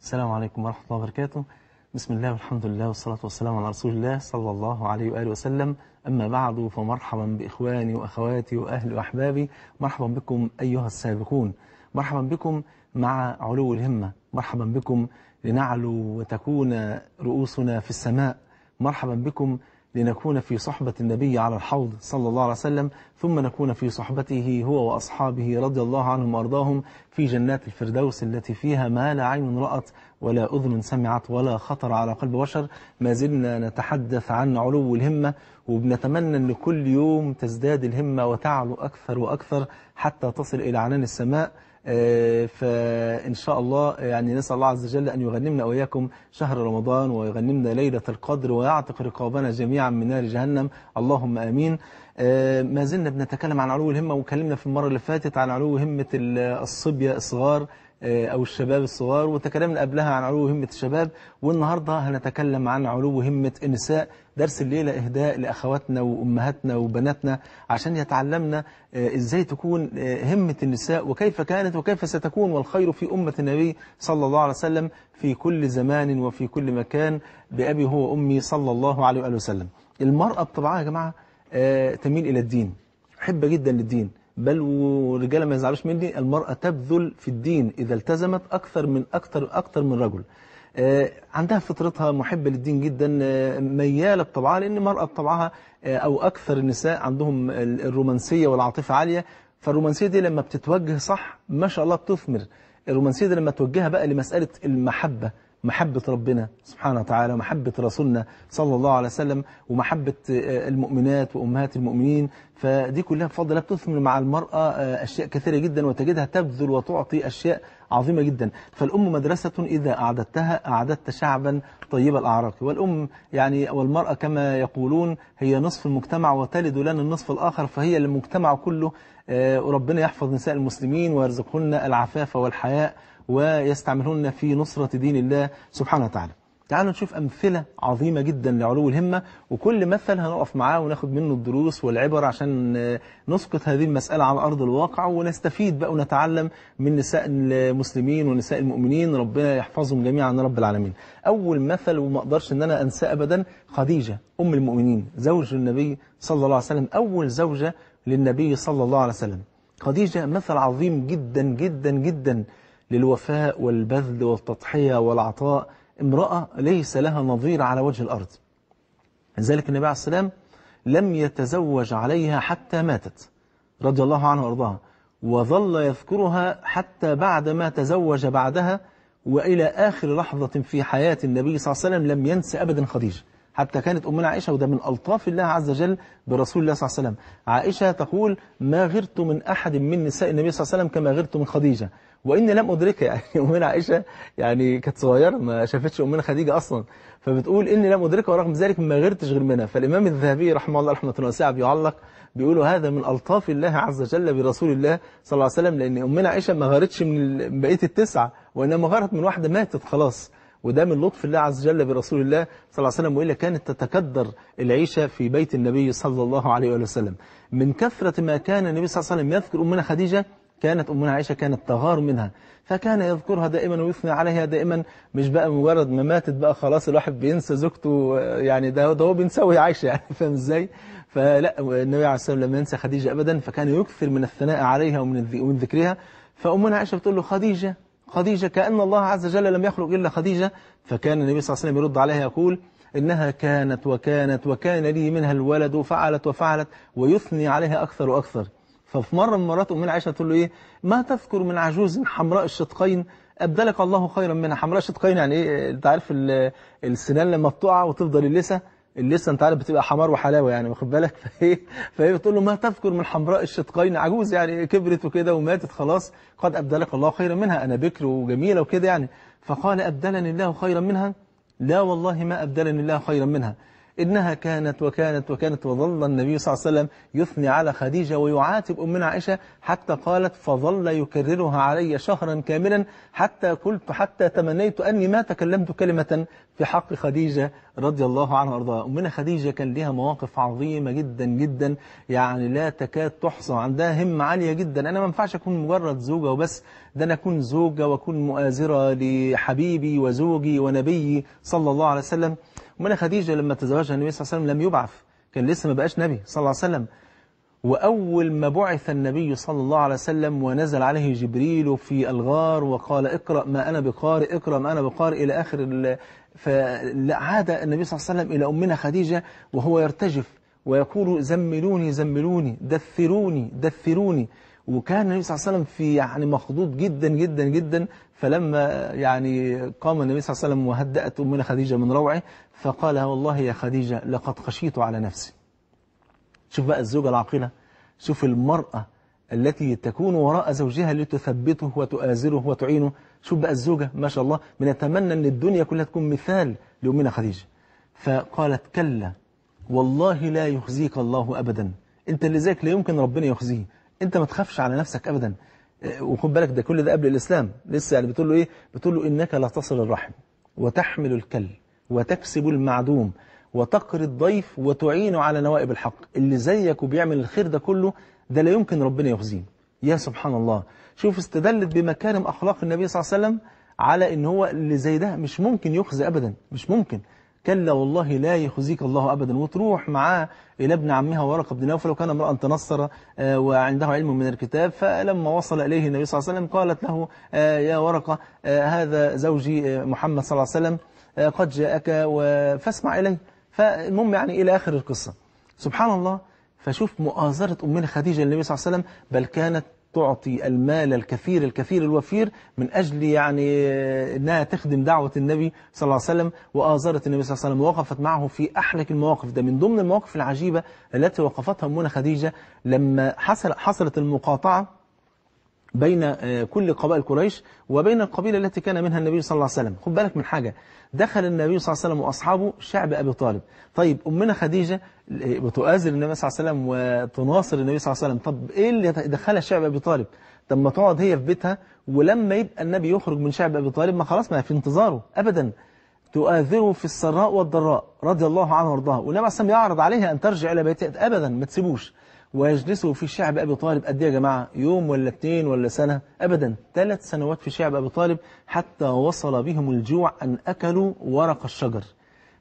السلام عليكم ورحمة الله وبركاته بسم الله والحمد لله والصلاة والسلام على رسول الله صلى الله عليه وآله وسلم أما بعد فمرحبا بإخواني وأخواتي وأهلي وأحبابي مرحبا بكم أيها السابقون مرحبا بكم مع علو الهمة مرحبا بكم لنعلو وتكون رؤوسنا في السماء مرحبا بكم لنكون في صحبة النبي على الحوض صلى الله عليه وسلم ثم نكون في صحبته هو وأصحابه رضي الله عنهم وأرضاهم في جنات الفردوس التي فيها ما لا عين رأت ولا أذن سمعت ولا خطر على قلب بشر ما زلنا نتحدث عن علو الهمة وبنتمنى أن كل يوم تزداد الهمة وتعلو أكثر وأكثر حتى تصل إلى عنان السماء آه، فإن شاء الله آه، يعني نسأل الله عز وجل أن يغنمنا وإياكم شهر رمضان ويغنمنا ليلة القدر ويعتق رقابنا جميعا من نار جهنم اللهم آمين آه، ما زلنا بنتكلم عن علو الهمة وكلمنا في المرة اللي فاتت عن علو همة الصبية الصغار آه، أو الشباب الصغار وتكلمنا قبلها عن علو همة الشباب والنهاردة هنتكلم عن علو همة النساء درس الليلة إهداء لأخواتنا وأمهاتنا وبناتنا عشان يتعلمنا آه، إزاي تكون آه، همة النساء وكيف كانت وكيف ستكون والخير في أمة النبي صلى الله عليه وسلم في كل زمان وفي كل مكان بأبي هو أمي صلى الله عليه وآله وسلم المرأة بطبعها يا جماعة تميل إلى الدين حبة جدا للدين بل والرجاله ما يزعلوش مني المراه تبذل في الدين اذا التزمت اكثر من اكثر اكثر من رجل آه، عندها فطرتها محبة للدين جدا آه، ميالة بطبعها لأن المرأة بطبعها آه، أو أكثر النساء عندهم الرومانسية والعاطفة عالية فالرومانسية دي لما بتتوجه صح ما شاء الله بتثمر الرومانسية دي لما توجهها بقى لمسألة المحبة محبة ربنا سبحانه وتعالى ومحبة رسولنا صلى الله عليه وسلم ومحبة آه، المؤمنات وأمهات المؤمنين فدي كلها بفضل الله بتثمر مع المرأة آه، أشياء كثيرة جدا وتجدها تبذل وتعطي أشياء عظيمة جدا فالأم مدرسة إذا أعددتها أعددت شعبا طيب الأعراق والأم يعني والمرأة كما يقولون هي نصف المجتمع وتلد لنا النصف الآخر فهي المجتمع كله آه، وربنا يحفظ نساء المسلمين ويرزقهن العفاف والحياء ويستعملون في نصرة دين الله سبحانه وتعالى تعالوا نشوف أمثلة عظيمة جدا لعلو الهمة وكل مثل هنقف معاه وناخد منه الدروس والعبر عشان نسقط هذه المسألة على أرض الواقع ونستفيد بقى ونتعلم من نساء المسلمين ونساء المؤمنين ربنا يحفظهم جميعا رب العالمين أول مثل وما أقدرش أن أنا أنساه أبدا خديجة أم المؤمنين زوج النبي صلى الله عليه وسلم أول زوجة للنبي صلى الله عليه وسلم خديجة مثل عظيم جدا جدا جدا للوفاء والبذل والتضحية والعطاء امرأة ليس لها نظير على وجه الأرض لذلك النبي عليه السلام لم يتزوج عليها حتى ماتت رضي الله عنه وارضاها وظل يذكرها حتى بعد ما تزوج بعدها وإلى آخر لحظة في حياة النبي صلى الله عليه وسلم لم ينس أبدا خديجة حتى كانت أمنا عائشة وده من ألطاف الله عز وجل برسول الله صلى الله عليه وسلم عائشة تقول ما غرت من أحد من نساء النبي صلى الله عليه وسلم كما غرت من خديجة وإني لم أدركها يعني أمنا عائشة يعني كانت صغيرة ما شافتش أمنا خديجة أصلا فبتقول إني لم أدركها ورغم ذلك ما غرتش غير منها فالإمام الذهبي رحمه الله رحمة الله واسعة بيعلق بيقولوا هذا من ألطاف الله عز وجل برسول الله صلى الله عليه وسلم لأن أمنا عائشة ما غارتش من بقية التسعة وإنما غارت من واحدة ماتت خلاص وده من لطف الله عز وجل برسول الله صلى الله عليه وسلم وإلا كانت تتكدر العيشة في بيت النبي صلى الله عليه وسلم من كثرة ما كان النبي صلى الله عليه وسلم يذكر أمنا خديجة كانت أمنا عائشة كانت تغار منها فكان يذكرها دائما ويثنى عليها دائما مش بقى مجرد ما ماتت بقى خلاص الواحد بينسى زوجته يعني ده, ده هو بينسوي عائشة يعني فاهم ازاي فلا النبي عليه الصلاة والسلام لم ينسى خديجة أبدا فكان يكثر من الثناء عليها ومن ذكرها فأمنا عائشة بتقول له خديجة خديجة كأن الله عز وجل لم يخلق إلا خديجة فكان النبي صلى الله عليه وسلم يرد عليها يقول إنها كانت وكانت وكان لي منها الولد وفعلت وفعلت ويثني عليها أكثر وأكثر ففي مرة من مرات أمنا عائشة تقول له إيه ما تذكر من عجوز حمراء الشدقين أبدلك الله خيرا منها حمراء الشدقين يعني إيه أنت عارف السنان لما بتقع وتفضل اللسة اللسه انت عارف بتبقى حمار وحلاوه يعني واخد بالك فايه فهي بتقول له ما تذكر من حمراء الشدقين عجوز يعني إيه، كبرت وكده وماتت خلاص قد ابدلك الله خيرا منها انا بكر وجميله وكده يعني فقال ابدلني الله خيرا منها لا والله ما ابدلني الله خيرا منها إنها كانت وكانت وكانت وظل النبي صلى الله عليه وسلم يثني على خديجة ويعاتب أمنا عائشة حتى قالت فظل يكررها علي شهرا كاملا حتى قلت حتى تمنيت أني ما تكلمت كلمة في حق خديجة رضي الله عنها وارضاها أمنا خديجة كان لها مواقف عظيمة جدا جدا يعني لا تكاد تحصى عندها هم عالية جدا أنا ما ينفعش أكون مجرد زوجة وبس ده أنا أكون زوجة وأكون مؤازرة لحبيبي وزوجي ونبيي صلى الله عليه وسلم أمنا خديجة لما تزوجها النبي صلى الله عليه وسلم لم يبعث كان لسه ما بقاش نبي صلى الله عليه وسلم وأول ما بعث النبي صلى الله عليه وسلم ونزل عليه جبريل في الغار وقال اقرأ ما أنا بقارئ اقرأ ما أنا بقارئ إلى آخر فعاد النبي صلى الله عليه وسلم إلى أمنا خديجة وهو يرتجف ويقول زملوني زملوني دثروني دثروني وكان النبي صلى الله عليه وسلم في يعني مخضوض جدا جدا جدا فلما يعني قام النبي صلى الله عليه وسلم وهدأت أمنا خديجة من روعه فقال والله يا خديجة لقد خشيت على نفسي شوف بقى الزوجة العاقلة شوف المرأة التي تكون وراء زوجها لتثبته وتؤازره وتعينه شوف بقى الزوجة ما شاء الله بنتمنى أن الدنيا كلها تكون مثال لأمنا خديجة فقالت كلا والله لا يخزيك الله أبدا أنت اللي زيك لا يمكن ربنا يخزيه انت ما تخافش على نفسك ابدا اه، وخد بالك ده كل ده قبل الاسلام لسه يعني بتقول له ايه بتقول له انك لا تصل الرحم وتحمل الكل وتكسب المعدوم وتقري الضيف وتعين على نوائب الحق اللي زيك وبيعمل الخير ده كله ده لا يمكن ربنا يخزيه يا سبحان الله شوف استدلت بمكارم أخلاق النبي صلى الله عليه وسلم على ان هو اللي زي ده مش ممكن يخزى أبدا مش ممكن كلا والله لا يخزيك الله أبدا وتروح معاه إلى ابن عمها ورقة بن نوفل وكان امرأ تنصر آه، وعنده علم من الكتاب فلما وصل إليه النبي صلى الله عليه وسلم قالت له آه، يا ورقة آه، هذا زوجي محمد صلى الله عليه وسلم قد جاءك فاسمع إليه فالمهم يعني إلى آخر القصة سبحان الله فشوف مؤازرة أمنا خديجة للنبي صلى الله عليه وسلم بل كانت تعطي المال الكثير الكثير الوفير من أجل يعني أنها تخدم دعوة النبي صلى الله عليه وسلم وآزرت النبي صلى الله عليه وسلم ووقفت معه في أحلك المواقف ده من ضمن المواقف العجيبة التي وقفتها منى خديجة لما حصل حصلت المقاطعة بين آه، كل قبائل قريش وبين القبيلة التي كان منها النبي صلى الله عليه وسلم خد بالك من حاجة دخل النبي صلى الله عليه وسلم وأصحابه شعب أبي طالب طيب أمنا خديجة آه، بتؤازر النبي صلى الله عليه وسلم وتناصر النبي صلى الله عليه وسلم طب إيه اللي دخلها شعب أبي طالب طب ما تقعد هي في بيتها ولما يبقى النبي يخرج من شعب أبي طالب ما خلاص ما في انتظاره أبدا تؤازره في السراء والضراء رضي الله عنه وارضاه والنبي صلى الله عليه وسلم يعرض عليها أن ترجع إلى بيتها أبدا ما تسيبوش ويجلسوا في شعب أبي طالب قد إيه يا جماعة يوم ولا اتنين ولا سنة أبدا ثلاث سنوات في شعب أبي طالب حتى وصل بهم الجوع أن أكلوا ورق الشجر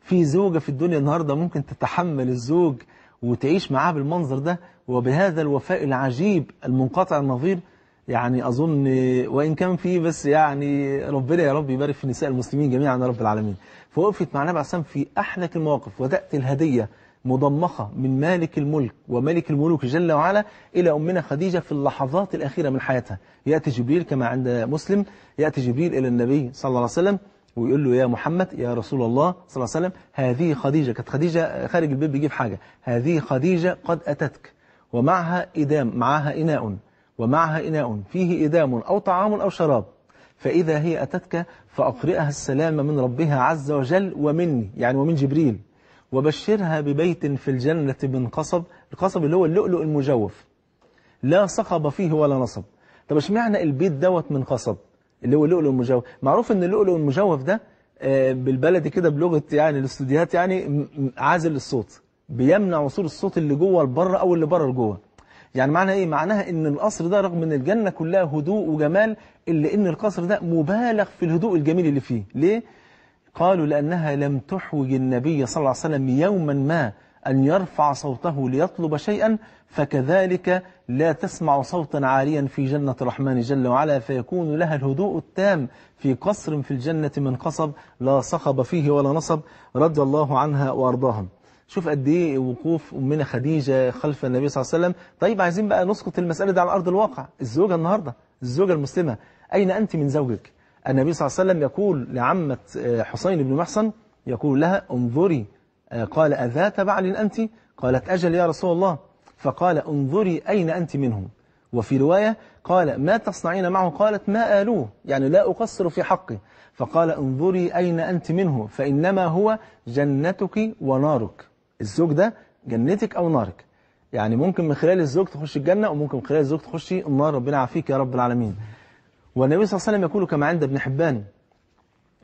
في زوجة في الدنيا النهاردة ممكن تتحمل الزوج وتعيش معاه بالمنظر ده وبهذا الوفاء العجيب المنقطع النظير يعني أظن وإن كان فيه بس يعني ربنا يا رب يبارك في نساء المسلمين جميعا يا رب العالمين فوقفت مع النبي عليه في أحلك المواقف وتأتي الهدية مضمخة من مالك الملك وملك الملوك جل وعلا إلى أمنا خديجة في اللحظات الأخيرة من حياتها يأتي جبريل كما عند مسلم يأتي جبريل إلى النبي صلى الله عليه وسلم ويقول له يا محمد يا رسول الله صلى الله عليه وسلم هذه خديجة كانت خديجة خارج البيت بيجيب حاجة هذه خديجة قد أتتك ومعها إدام معها إناء ومعها إناء فيه إدام أو طعام أو شراب فإذا هي أتتك فأقرئها السلام من ربها عز وجل ومني يعني ومن جبريل وبشرها ببيت في الجنة من قصب القصب اللي هو اللؤلؤ المجوف لا صخب فيه ولا نصب طب اشمعنى البيت دوت من قصب اللي هو اللؤلؤ المجوف معروف ان اللؤلؤ المجوف ده آه، بالبلدي كده بلغة يعني الاستوديوهات يعني عازل الصوت بيمنع وصول الصوت اللي جوه لبره او اللي بره لجوه يعني معنى ايه معناها ان القصر ده رغم ان الجنة كلها هدوء وجمال الا ان القصر ده مبالغ في الهدوء الجميل اللي فيه ليه قالوا لأنها لم تحوج النبي صلى الله عليه وسلم يوما ما أن يرفع صوته ليطلب شيئا فكذلك لا تسمع صوتا عاليا في جنة الرحمن جل وعلا فيكون لها الهدوء التام في قصر في الجنة من قصب لا صخب فيه ولا نصب رضي الله عنها وأرضاهم شوف قد ايه وقوف امنا خديجه خلف النبي صلى الله عليه وسلم طيب عايزين بقى نسقط المساله دي على ارض الواقع الزوجه النهارده الزوجه المسلمه اين انت من زوجك النبي صلى الله عليه وسلم يقول لعمة آه، حسين بن محصن يقول لها انظري آه، قال أذات بعل أنت قالت أجل يا رسول الله فقال انظري أين أنت منهم وفي رواية قال ما تصنعين معه قالت ما آلوه يعني لا أقصر في حقه فقال انظري أين أنت منه فإنما هو جنتك ونارك الزوج ده جنتك أو نارك يعني ممكن من خلال الزوج تخش الجنة وممكن من خلال الزوج تخش النار ربنا عافيك يا رب العالمين والنبي صلى الله عليه وسلم يقول كما عند ابن حبان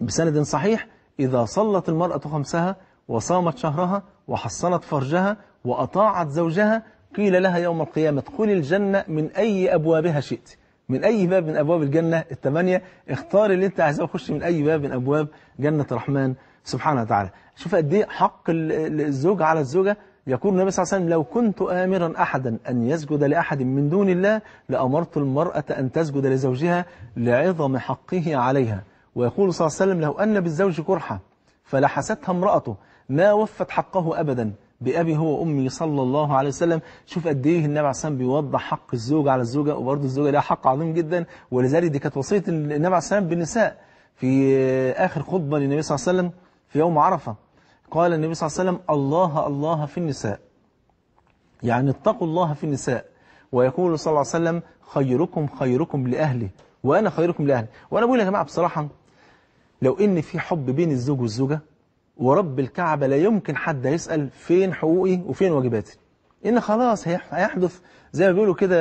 بسند صحيح إذا صلت المرأة خمسها وصامت شهرها وحصنت فرجها وأطاعت زوجها قيل لها يوم القيامة قل الجنة من أي أبوابها شئت من أي باب من أبواب الجنة الثمانية اختار اللي أنت عايزاه وخش من أي باب من أبواب جنة الرحمن سبحانه وتعالى شوف قد إيه حق الزوج على الزوجة يقول النبي صلى الله عليه وسلم لو كنت آمرا أحدا أن يسجد لأحد من دون الله لأمرت المرأة أن تسجد لزوجها لعظم حقه عليها ويقول صلى الله عليه وسلم لو أن بالزوج كرحة فلحستها امرأته ما وفت حقه أبدا بأبي هو وأمي صلى الله عليه وسلم شوف قد إيه النبي عليه السلام بيوضح حق الزوج على الزوجة وبرضه الزوجة لها حق عظيم جدا ولذلك دي كانت وصية النبي عليه السلام بالنساء في آخر خطبة للنبي صلى الله عليه وسلم في يوم عرفة قال النبي صلى الله عليه وسلم الله الله في النساء يعني اتقوا الله في النساء ويقول صلى الله عليه وسلم خيركم خيركم لأهله وأنا خيركم لأهلي وأنا بقول يا جماعة بصراحة لو إن في حب بين الزوج والزوجة ورب الكعبة لا يمكن حد يسأل فين حقوقي وفين واجباتي إن خلاص هيحدث زي ما بيقولوا كده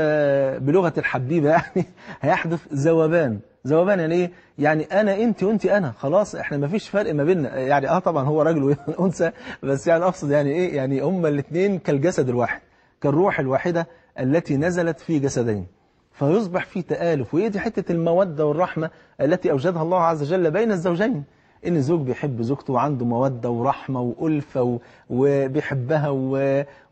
بلغة الحبيبة يعني هيحدث ذوبان ذوبان يعني ايه يعني انا انت وانت انا خلاص احنا ما فيش فرق ما بيننا يعني اه طبعا هو راجل وانثى بس يعني اقصد يعني ايه يعني هما الاثنين كالجسد الواحد كالروح الواحدة التي نزلت في جسدين فيصبح في تآلف وايه دي حتة المودة والرحمة التي أوجدها الله عز وجل بين الزوجين ان الزوج بيحب زوجته وعنده موده ورحمه والفه وبيحبها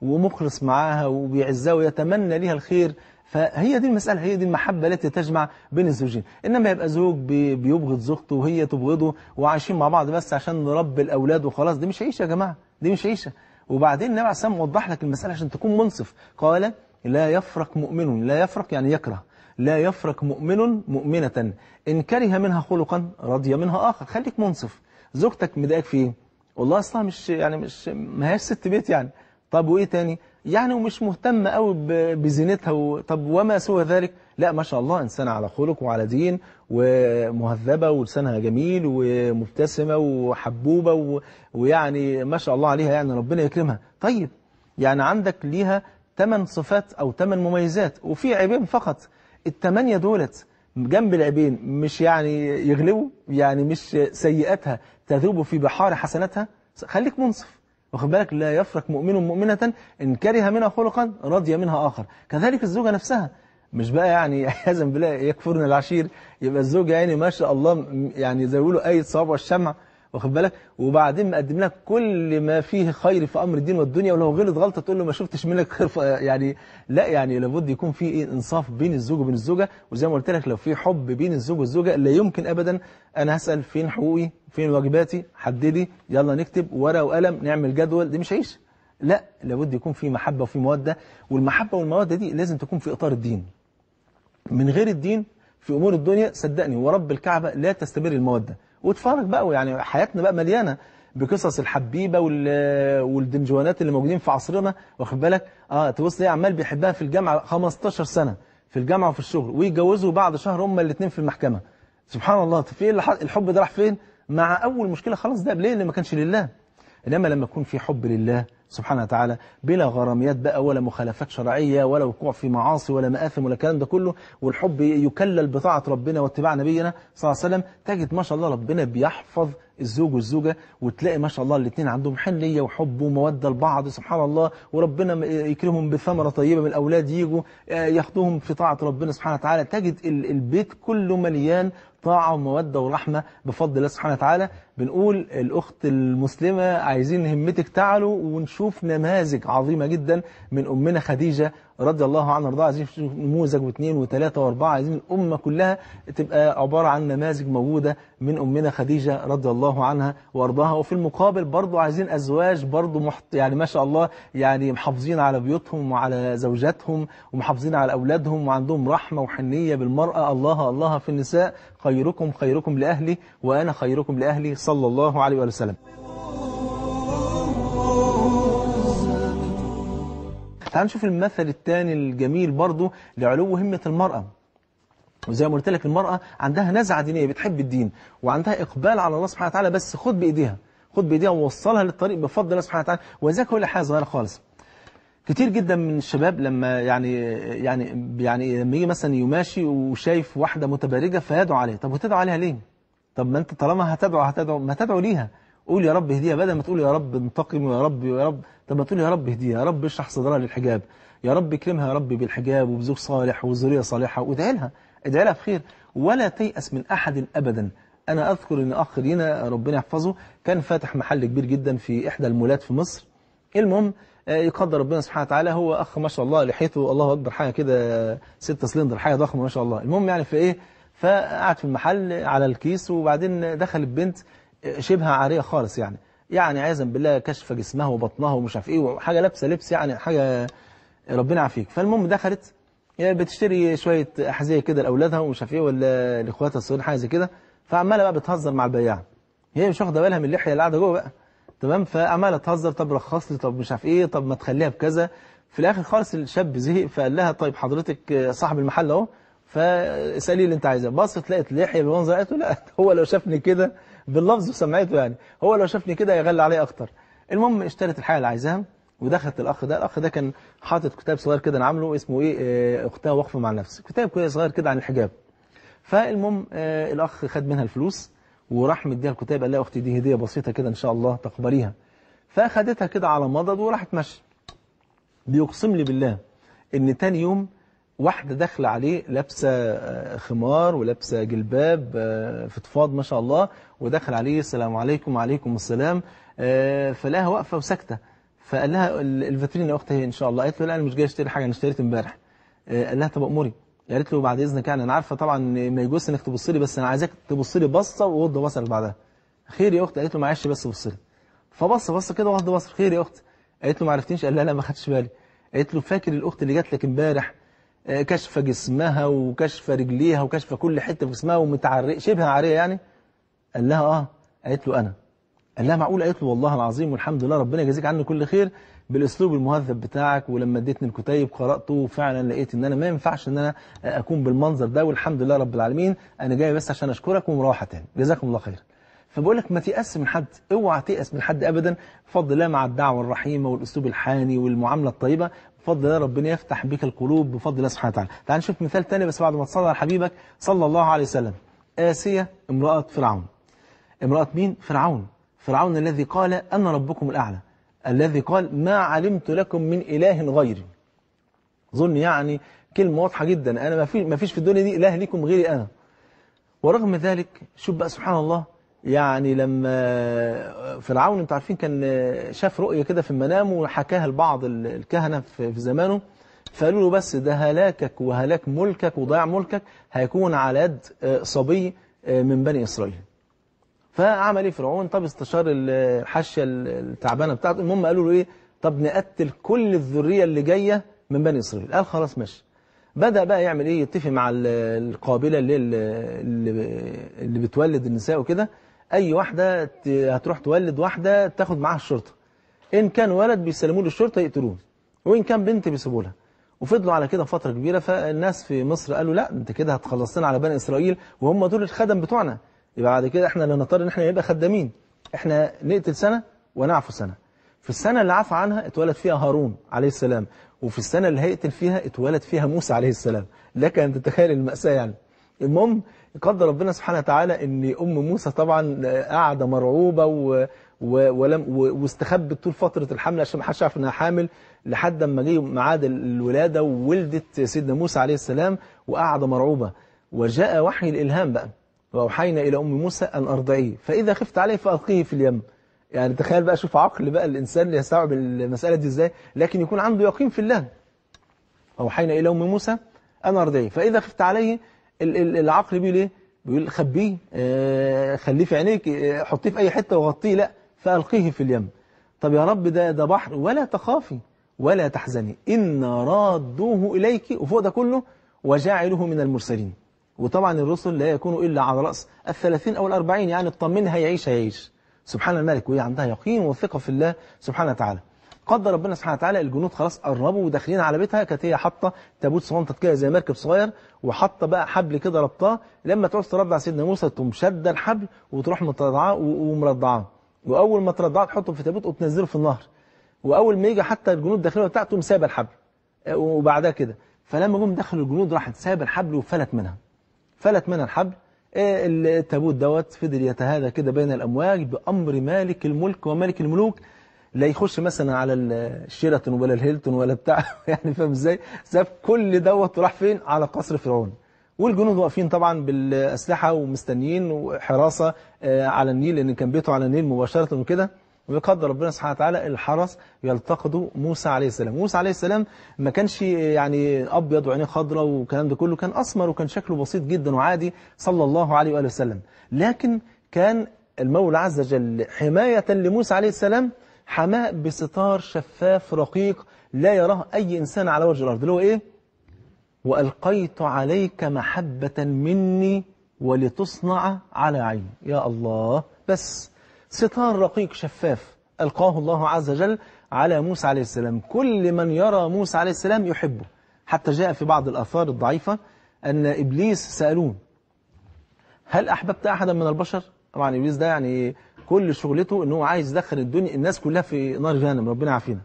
ومخلص معاها وبيعزها ويتمنى ليها الخير فهي دي المسألة هي دي المحبة التي تجمع بين الزوجين إنما يبقى زوج بيبغض زوجته وهي تبغضه وعايشين مع بعض بس عشان نربي الأولاد وخلاص دي مش عيشة يا جماعة دي مش عيشة وبعدين النبي عليه الصلاه وضح لك المسألة عشان تكون منصف قال لا يفرق مؤمن لا يفرق يعني يكره لا يفرق مؤمن مؤمنة إن كره منها خلقا رضي منها آخر خليك منصف زوجتك مضايقك في إيه والله أصلها مش يعني مش ما هيش ست بيت يعني طب وإيه تاني يعني ومش مهتمة قوي بزينتها و... طب وما سوى ذلك لا ما شاء الله إنسانة على خلق وعلى دين ومهذبة ولسانها جميل ومبتسمة وحبوبة و... ويعني ما شاء الله عليها يعني ربنا يكرمها طيب يعني عندك ليها ثمان صفات أو ثمان مميزات وفي عيبين فقط التمانية دولت جنب العيبين مش يعني يغلبوا يعني مش سيئاتها تذوب في بحار حسناتها خليك منصف واخد بالك لا يفرق مؤمن مؤمنة إن كره منها خلقا رضي منها آخر كذلك الزوجة نفسها مش بقى يعني عياذا بالله يكفرنا العشير يبقى الزوجة يعني ما شاء الله يعني زي ما بيقولوا أي صواب والشمع واخد بالك وبعدين مقدم لك كل ما فيه خير في امر الدين والدنيا ولو غلط غلطه تقول له ما شفتش منك خير يعني لا يعني لابد يكون في ايه انصاف بين الزوج وبين الزوجه وزي ما قلت لك لو في حب بين الزوج والزوجه لا يمكن ابدا انا هسال فين حقوقي فين واجباتي حددي يلا نكتب ورقه وقلم نعمل جدول دي مش عيش لا لابد يكون في محبه وفي موده والمحبه والموده دي لازم تكون في اطار الدين من غير الدين في امور الدنيا صدقني ورب الكعبه لا تستمر الموده واتفرج بقى يعني حياتنا بقى مليانة بقصص الحبيبة والدنجوانات اللي موجودين في عصرنا واخد بالك اه تبص ليه عمال بيحبها في الجامعة 15 سنة في الجامعة وفي الشغل ويتجوزوا بعد شهر هم الاثنين في المحكمة سبحان الله طب ايه الحب ده راح فين مع اول مشكلة خلاص ده ليه اللي ما كانش لله انما لما يكون في حب لله سبحانه وتعالى بلا غراميات بقى ولا مخالفات شرعية ولا وقوع في معاصي ولا مآثم ولا الكلام ده كله والحب يكلل بطاعة ربنا واتباع نبينا صلى الله عليه وسلم تجد ما شاء الله ربنا بيحفظ الزوج والزوجة وتلاقي ما شاء الله الاثنين عندهم حنية وحب ومودة لبعض سبحان الله وربنا يكرمهم بثمرة طيبة من الأولاد يجوا آه، ياخدوهم في طاعة ربنا سبحانه وتعالى تجد البيت كله مليان طاعة ومودة ورحمة بفضل الله سبحانه وتعالى بنقول الأخت المسلمة عايزين همتك تعالوا ونشوف نماذج عظيمة جدا من أمنا خديجة رضي الله عنها وارضاها عايزين نشوف نموذج واثنين وثلاثة واربعة عايزين الأمة كلها تبقى عبارة عن نماذج موجودة من أمنا خديجة رضي الله عنها وارضاها وفي المقابل برضه عايزين أزواج برضه محط يعني ما شاء الله يعني محافظين على بيوتهم وعلى زوجاتهم ومحافظين على أولادهم وعندهم رحمة وحنية بالمرأة الله الله في النساء خيركم خيركم لأهلي وأنا خيركم لأهلي صلى الله عليه وسلم تعال نشوف المثل الثاني الجميل برضه لعلو همة المرأة وزي ما قلت لك المرأة عندها نزعة دينية بتحب الدين وعندها إقبال على الله سبحانه وتعالى بس خد بإيديها خد بإيديها ووصلها للطريق بفضل الله سبحانه وتعالى هو كل حاجة صغيرة خالص كتير جدا من الشباب لما يعني يعني يعني لما يجي مثلا يماشي وشايف واحده متبرجه فيدعو عليها طب وتدعو عليها ليه طب ما انت طالما هتدعو هتدعو ما تدعو ليها قول يا رب اهديها بدل ما تقول يا رب انتقم ويا رب يا رب طب ما تقول يا رب اهديها يا رب اشرح صدرها للحجاب يا رب اكرمها يا رب بالحجاب وبزوج صالح وذريه صالحه وادعي لها ادعي لها بخير ولا تيأس من احد ابدا انا اذكر ان اخ لينا ربنا يحفظه كان فاتح محل كبير جدا في احدى المولات في مصر المهم يقدر ربنا سبحانه وتعالى هو أخ ما شاء الله لحيته الله أكبر حاجة كده ستة سلندر حاجة ضخمة ما شاء الله المهم يعني في إيه فقعد في المحل على الكيس وبعدين دخلت بنت شبه عارية خالص يعني يعني عياذا بالله كشف جسمها وبطنها ومش عارف إيه وحاجة لابسة لبس يعني حاجة ربنا يعافيك فالمهم دخلت بتشتري شوية أحذية كده لأولادها ومش عارف إيه ولا لإخواتها الصغيرين حاجة زي كده فعمالة بقى بتهزر مع البياع هي مش واخدة بالها من اللحية اللي قاعدة جوه بقى تمام فعماله تهزر طب رخص لي طب مش عارف ايه طب ما تخليها بكذا في الاخر خالص الشاب زهق فقال لها طيب حضرتك صاحب المحل اهو فاسالي اللي انت عايزاه بصت لقت لحيه بالمنظر قالت لا هو لو شافني كده باللفظ وسمعته يعني هو لو شافني كده هيغلى عليا اكتر المهم اشترت الحاجه اللي عايزاها ودخلت الاخ ده الاخ ده كان حاطط كتاب صغير كده انا عامله اسمه ايه آه، اختها وقفه مع نفسك كتاب كده صغير كده عن الحجاب فالمهم آه، الاخ خد منها الفلوس وراح مديها الكتاب قال لها أختي دي هدية بسيطة كده إن شاء الله تقبليها فأخدتها كده على مضض وراحت ماشيه بيقسم لي بالله إن تاني يوم واحدة داخلة عليه لابسة آه، خمار ولابسة جلباب آه، فضفاض ما شاء الله وداخل عليه السلام عليكم وعليكم السلام آه، فلاها واقفة وساكتة فقال لها الفاترين يا أختي إن شاء الله قالت له لا أنا مش جاي أشتري حاجة أنا اشتريت امبارح قال لها طب أمري يا ريت له بعد اذنك يعني انا عارفه طبعا ما يجوز انك تبص لي بس انا عايزاك تبص لي بصه وغض بصرك بعدها خير يا اخت قالت له معلش بس بص لي فبص بص كده وغض بصر خير يا اخت قالت له ما عرفتنيش قال لها لا ما خدتش بالي قالت له فاكر الاخت اللي جات لك امبارح آه، كشف جسمها وكشف رجليها وكشف كل حته في جسمها ومتعرق شبه عاريه يعني قال لها اه قالت له انا قال لها معقول قالت له والله العظيم والحمد لله ربنا يجازيك عنه كل خير بالاسلوب المهذب بتاعك ولما اديتني الكتيب قراته وفعلا لقيت ان انا ما ينفعش ان انا اكون بالمنظر ده والحمد لله رب العالمين انا جاي بس عشان اشكرك ومروحه تاني جزاكم الله خير فبقول لك ما تيأس من حد اوعى تيأس من حد ابدا بفضل الله مع الدعوه الرحيمه والاسلوب الحاني والمعامله الطيبه بفضل الله ربنا يفتح بك القلوب بفضل الله سبحانه وتعالى تعال نشوف مثال تاني بس بعد ما تصلي على حبيبك صلى الله عليه وسلم آسية امرأة فرعون امرأة مين؟ فرعون فرعون الذي قال أنا ربكم الأعلى الذي قال ما علمت لكم من إله غيري ظن يعني كلمة واضحة جدا أنا ما فيش في الدنيا دي إله لكم غيري أنا ورغم ذلك شوف بقى سبحان الله يعني لما فرعون انتوا عارفين كان شاف رؤية كده في المنام وحكاها لبعض الكهنة في زمانه فقالوا له بس ده هلاكك وهلاك ملكك وضياع ملكك هيكون على يد آه، صبي آه، من بني إسرائيل فعمل ايه فرعون طب استشار الحاشيه التعبانه بتاعته المهم قالوا له ايه طب نقتل كل الذريه اللي جايه من بني اسرائيل قال خلاص ماشي بدا بقى يعمل ايه يتفق مع القابله اللي اللي بتولد النساء وكده اي واحده هتروح تولد واحده تاخد معاها الشرطه ان كان ولد بيسلموه للشرطه يقتلوه وان كان بنت بيسيبوا لها وفضلوا على كده فتره كبيره فالناس في مصر قالوا لا انت كده هتخلصنا على بني اسرائيل وهم دول الخدم بتوعنا يبقى بعد كده احنا اللي نضطر ان احنا نبقى خدامين احنا نقتل سنة ونعفو سنة في السنة اللي عفى عنها اتولد فيها هارون عليه السلام وفي السنة اللي هيقتل فيها اتولد فيها موسى عليه السلام لك أن تتخيل المأساة يعني المهم قدر ربنا سبحانه وتعالى ان أم موسى طبعا قاعدة مرعوبة و... و... ولم و... واستخبت طول فترة الحمل عشان ما حدش عارف انها حامل لحد اما جه ميعاد الولادة وولدت سيدنا موسى عليه السلام وقاعدة مرعوبة وجاء وحي الإلهام بقى وأوحينا إلى أم موسى أن أرضعيه فإذا خفت عليه فألقيه في اليم يعني تخيل بقى شوف عقل بقى الإنسان اللي يستوعب المسألة دي إزاي لكن يكون عنده يقين في الله أوحينا إلى أم موسى أن أرضعيه فإذا خفت عليه العقل بيقول إيه بيقول خبيه آه، خليه في عينيك آه، حطيه في أي حتة وغطيه لا فألقيه في اليم طب يا رب ده ده بحر ولا تخافي ولا تحزني إن رادوه إليك وفوق ده كله وجاعله من المرسلين وطبعا الرسل لا يكونوا إلا على رأس الثلاثين أو الأربعين يعني الطمين هيعيش هيعيش سبحان الملك وهي عندها يقين وثقة في الله سبحانه وتعالى قدر ربنا سبحانه وتعالى الجنود خلاص قربوا وداخلين على بيتها كانت هي حاطه تابوت صغنطت كده زي مركب صغير وحاطه بقى حبل كده ربطاه لما تعوز ترضع سيدنا موسى تقوم شاده الحبل وتروح مترضعاه ومرضعاه واول ما ترضعاه تحطه في تابوت وتنزله في النهر واول ما يجي حتى الجنود داخلين بتاعته تقوم الحبل آه، وبعدها كده فلما جم دخلوا الجنود راحت ساب الحبل وفلت منها فلت منها الحبل إيه التابوت دوت فضل يتهادى كده بين الأمواج بأمر مالك الملك وملك الملوك لا يخش مثلا على الشيراتون ولا الهيلتون ولا بتاع يعني فاهم ازاي ساب كل دوت وراح فين على قصر فرعون والجنود واقفين طبعا بالأسلحة ومستنيين وحراسة آه، على النيل لأن كان بيته على النيل مباشرة وكده ويقدر ربنا سبحانه وتعالى الحرس يلتقطه موسى عليه السلام موسى عليه السلام ما كانش يعني أبيض وعينيه خضراء والكلام ده كله كان أسمر وكان شكله بسيط جدا وعادي صلى الله عليه وآله وسلم لكن كان المولى عز وجل حماية لموسى عليه السلام حماه بستار شفاف رقيق لا يراه أي إنسان على وجه الأرض اللي هو إيه؟ وألقيت عليك محبة مني ولتصنع على عيني يا الله بس ستار رقيق شفاف ألقاه الله عز وجل على موسى عليه السلام كل من يرى موسى عليه السلام يحبه حتى جاء في بعض الآثار الضعيفة أن إبليس سألوه هل أحببت أحدا من البشر؟ طبعا إبليس ده يعني كل شغلته أنه عايز يدخل الدنيا الناس كلها في نار جهنم ربنا عافينا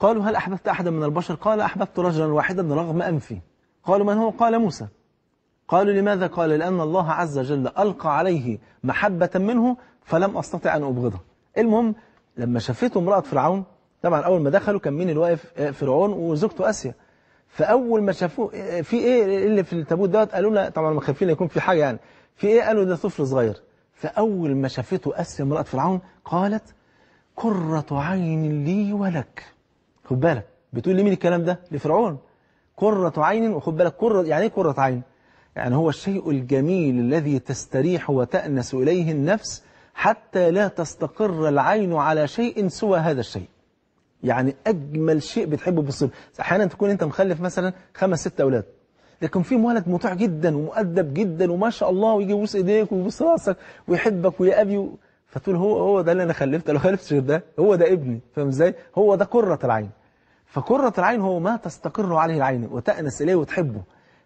قالوا هل أحببت أحدا من البشر؟ قال أحببت رجلا واحدا رغم أنفي قالوا من هو؟ قال موسى قالوا لماذا؟ قال لأن الله عز وجل ألقى عليه محبة منه فلم أستطع أن أبغضها المهم لما شافته امرأة فرعون طبعا أول ما دخلوا كان مين اللي واقف آه، فرعون وزوجته آسيا فأول ما شافوه آه، في إيه اللي في التابوت دوت قالوا لنا طبعا ما خايفين يكون في حاجة يعني في إيه قالوا ده طفل صغير فأول ما شافته آسيا امرأة فرعون قالت قرة عين لي ولك خد بالك بتقول لمين الكلام ده لفرعون قرة عين وخد بالك قرة يعني ايه قرة عين يعني هو الشيء الجميل الذي تستريح وتأنس إليه النفس حتى لا تستقر العين على شيء سوى هذا الشيء يعني أجمل شيء بتحبه بالصبح أحيانا تكون أنت مخلف مثلا خمس ست أولاد لكن في ولد مطيع جدا ومؤدب جدا وما شاء الله ويجي يبوس ايديك ويبوس راسك ويحبك ويا ابي و... فتقول هو هو ده اللي انا خلفته لو غير ده هو ده ابني فاهم ازاي هو ده قره العين فقره العين هو ما تستقر عليه العين وتأنس اليه وتحبه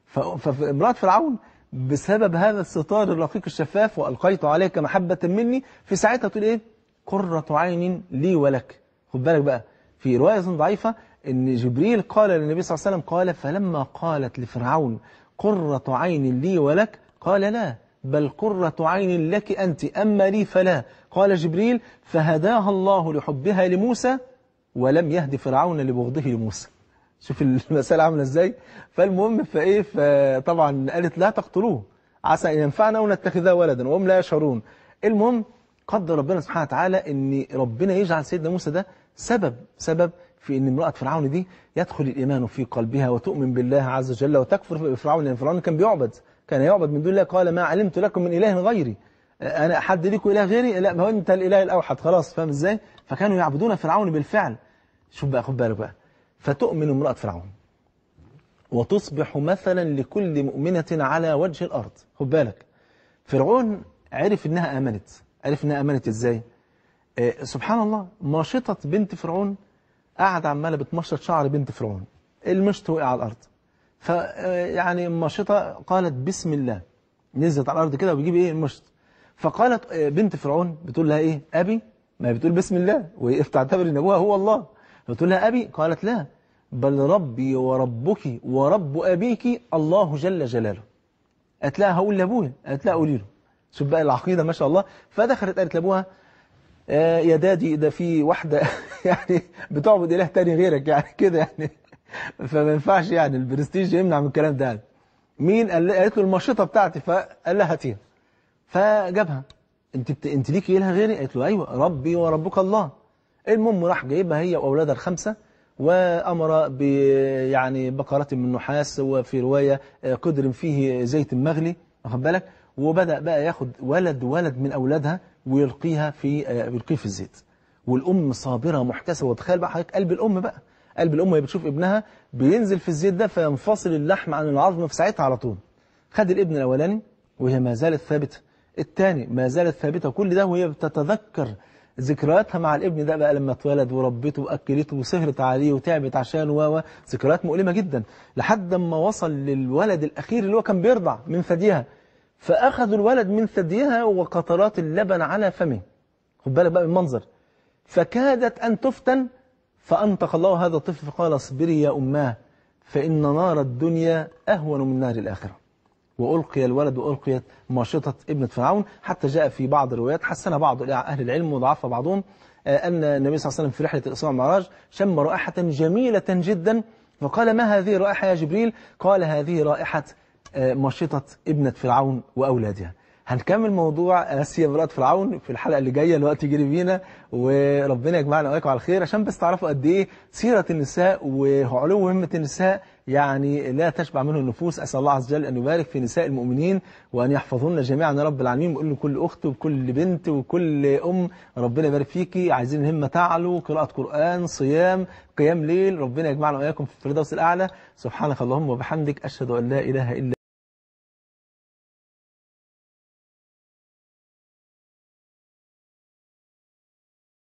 فامراه فرعون بسبب هذا الستار الرقيق الشفاف وألقيت عليك محبة مني في ساعتها تقول إيه قرة عين لي ولك خد بالك بقى في رواية ضعيفة إن جبريل قال للنبي صلى الله عليه وسلم قال فلما قالت لفرعون قرة عين لي ولك قال لا بل قرة عين لك أنت أما لي فلا قال جبريل فهداها الله لحبها لموسى ولم يهد فرعون لبغضه لموسى شوف المسألة عاملة ازاي فالمهم فايه فطبعا قالت لا تقتلوه عسى ان ينفعنا ونتخذه ولدا وهم لا يشعرون المهم قدر ربنا سبحانه وتعالى ان ربنا يجعل سيدنا موسى ده سبب سبب في ان امرأة فرعون دي يدخل الإيمان في قلبها وتؤمن بالله عز وجل وتكفر بفرعون لأن فرعون كان بيعبد كان يعبد من دون الله قال ما علمت لكم من إله غيري أنا احد لكم إله غيري لا ما هو أنت الإله الأوحد خلاص فاهم إزاي فكانوا يعبدون فرعون بالفعل شوف بقى خد بالك بقى فتؤمن امرأة فرعون وتصبح مثلا لكل مؤمنة على وجه الأرض خد بالك فرعون عرف انها امنت عرف انها امنت ازاي آه، سبحان الله ماشطة بنت فرعون قعد عمالة بتمشط شعر بنت فرعون المشط وقع على الأرض فيعني آه، ماشطة قالت بسم الله نزلت على الأرض كده وبيجيب إيه المشط فقالت آه، بنت فرعون بتقول لها إيه أبي ما بتقول بسم الله وهي إن أبوها هو الله بتقول لها أبي قالت لا بل ربي وربك ورب أبيك الله جل جلاله لها هقول لأبويا لها قولي له شوف بقى العقيدة ما شاء الله فدخلت قالت لأبوها آه يا دادي ده في واحدة يعني بتعبد إله تاني غيرك يعني كده يعني فما ينفعش يعني البرستيج يمنع من الكلام ده مين قالت له المشيطة بتاعتي فقال لها هاتيها فجابها انت بت... انت ليكي إله غيري قالت له أيوة ربي وربك الله المهم راح جايبها هي وأولادها الخمسة وأمر ب يعني بقرة من نحاس وفي رواية آه، قدر فيه زيت مغلي واخد بالك وبدأ بقى ياخد ولد ولد من أولادها ويلقيها في آه، يلقيه في الزيت والأم صابرة محتسبة وتخيل بقى حضرتك قلب الأم بقى قلب الأم وهي بتشوف ابنها بينزل في الزيت ده فينفصل اللحم عن العظم في ساعتها على طول خد الابن الأولاني وهي ما زالت ثابتة الثاني ما زالت ثابتة كل ده وهي بتتذكر ذكرياتها مع الابن ده بقى لما اتولد وربته واكلته وسهرت عليه وتعبت عشانه و ذكريات مؤلمه جدا لحد ما وصل للولد الاخير اللي هو كان بيرضع من ثديها فاخذوا الولد من ثديها وقطرات اللبن على فمه خد بالك بقى من المنظر فكادت ان تفتن فانطق الله هذا الطفل فقال اصبري يا اماه فان نار الدنيا اهون من نار الاخره وألقي الولد وألقيت ماشطة ابنة فرعون حتى جاء في بعض الروايات حسن بعض أهل العلم وضعف بعضهم آه، أن النبي صلى الله عليه وسلم في رحلة الإسراء والمعراج شم رائحة جميلة جدا وقال ما هذه الرائحة يا جبريل قال هذه رائحة آه، ماشطة ابنة فرعون وأولادها هنكمل موضوع آسيا امرأة فرعون في الحلقة اللي جاية الوقت يجري بينا وربنا يجمعنا وإياكم على خير عشان بس تعرفوا قد إيه سيرة النساء وعلو مهمة النساء يعني لا تشبع منه النفوس أسأل الله عز وجل أن يبارك في نساء المؤمنين وأن يحفظهن جميعا يا رب العالمين بقول لكل أخت وكل بنت وكل أم ربنا يبارك فيكي عايزين الهمة تعلو قراءة قرآن صيام قيام ليل ربنا يجمعنا وإياكم في الفردوس الأعلى سبحانك اللهم وبحمدك أشهد أن لا إله إلا